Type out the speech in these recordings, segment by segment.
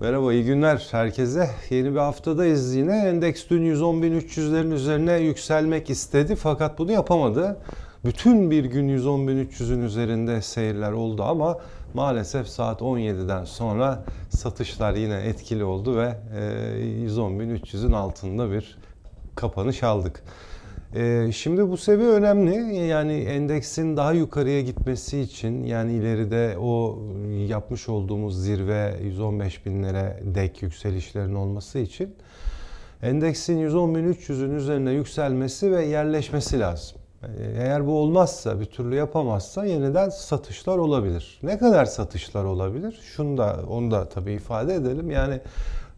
Merhaba, iyi günler herkese. Yeni bir haftadayız yine. Endeks dün 110.300'lerin üzerine yükselmek istedi fakat bunu yapamadı. Bütün bir gün 110.300'ün üzerinde seyirler oldu ama maalesef saat 17'den sonra satışlar yine etkili oldu ve 110.300'ün e, altında bir kapanış aldık. Ee, şimdi bu seviye önemli. Yani endeksin daha yukarıya gitmesi için yani ileride o yapmış olduğumuz zirve 115 binlere dek yükselişlerin olması için endeksin 110.300'ün üzerine yükselmesi ve yerleşmesi lazım. Ee, eğer bu olmazsa, bir türlü yapamazsa yeniden satışlar olabilir. Ne kadar satışlar olabilir? Şunu da onu da tabii ifade edelim. Yani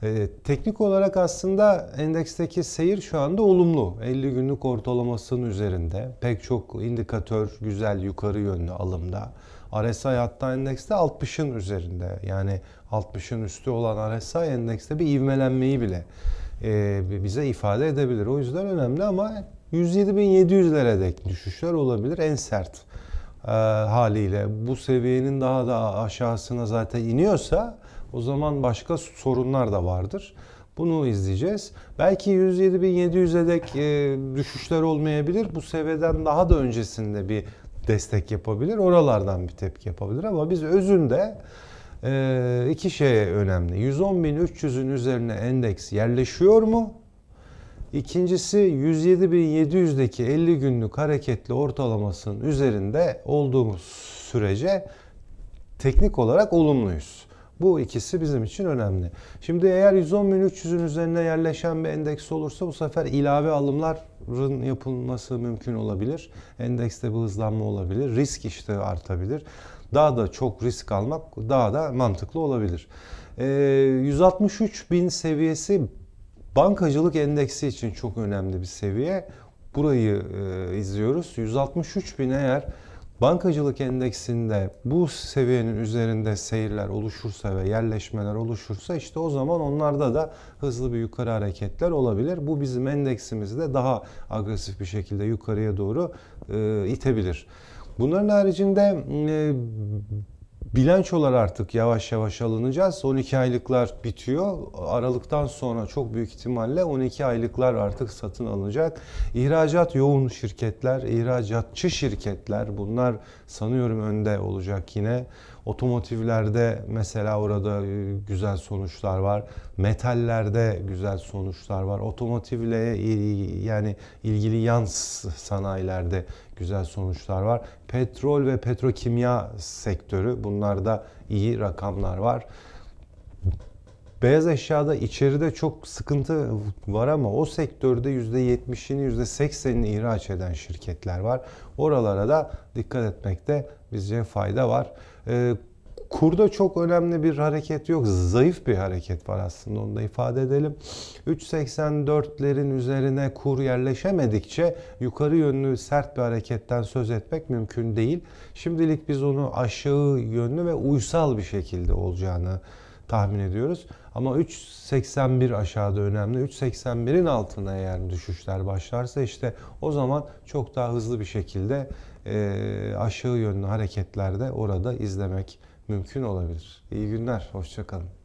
e, teknik olarak aslında endeksteki seyir şu anda olumlu. 50 günlük ortalamasının üzerinde. Pek çok indikatör güzel yukarı yönlü alımda. RSI hatta endekste 60'ın üzerinde. Yani 60'ın üstü olan RSI endekste bir ivmelenmeyi bile e, bize ifade edebilir. O yüzden önemli ama 107.700'lere dek düşüşler olabilir en sert e, haliyle bu seviyenin daha da aşağısına zaten iniyorsa o zaman başka sorunlar da vardır. Bunu izleyeceğiz. Belki 107.700'e dek e, düşüşler olmayabilir. Bu seviyeden daha da öncesinde bir destek yapabilir. Oralardan bir tepki yapabilir ama biz özünde e, iki şey önemli. 110.300'ün üzerine endeks yerleşiyor mu? İkincisi 107.700'deki 50 günlük hareketli ortalamasının üzerinde olduğumuz sürece teknik olarak olumluyuz. Bu ikisi bizim için önemli. Şimdi eğer 110.300'ün üzerine yerleşen bir endeks olursa bu sefer ilave alımların yapılması mümkün olabilir. Endekste bir hızlanma olabilir. Risk işte artabilir. Daha da çok risk almak daha da mantıklı olabilir. E, ee, 163 bin seviyesi Bankacılık endeksi için çok önemli bir seviye. Burayı e, izliyoruz. 163 bin eğer bankacılık endeksinde bu seviyenin üzerinde seyirler oluşursa ve yerleşmeler oluşursa işte o zaman onlarda da hızlı bir yukarı hareketler olabilir. Bu bizim endeksimizi de daha agresif bir şekilde yukarıya doğru e, itebilir. Bunların haricinde e, bilançolar artık yavaş yavaş alınacağız. 12 aylıklar bitiyor. Aralıktan sonra çok büyük ihtimalle 12 aylıklar artık satın alınacak. İhracat yoğun şirketler, ihracatçı şirketler bunlar sanıyorum önde olacak yine. Otomotivlerde mesela orada e, güzel sonuçlar var. Metallerde güzel sonuçlar var. Otomotivle e, yani ilgili yan sanayilerde güzel sonuçlar var. Petrol ve petrokimya sektörü bunlarda iyi rakamlar var. Beyaz eşyada içeride çok sıkıntı var ama o sektörde %70'ini %80'ini ihraç eden şirketler var. Oralara da dikkat etmekte bizce fayda var. Ee, kurda çok önemli bir hareket yok. Zayıf bir hareket var aslında onu da ifade edelim. 3.84'lerin üzerine kur yerleşemedikçe yukarı yönlü sert bir hareketten söz etmek mümkün değil. Şimdilik biz onu aşağı yönlü ve uysal bir şekilde olacağını tahmin ediyoruz. Ama 3.81 aşağıda önemli. 3.81'in altına eğer düşüşler başlarsa işte o zaman çok daha hızlı bir şekilde e, aşağı yönlü hareketlerde orada izlemek mümkün olabilir. İyi günler, hoşçakalın.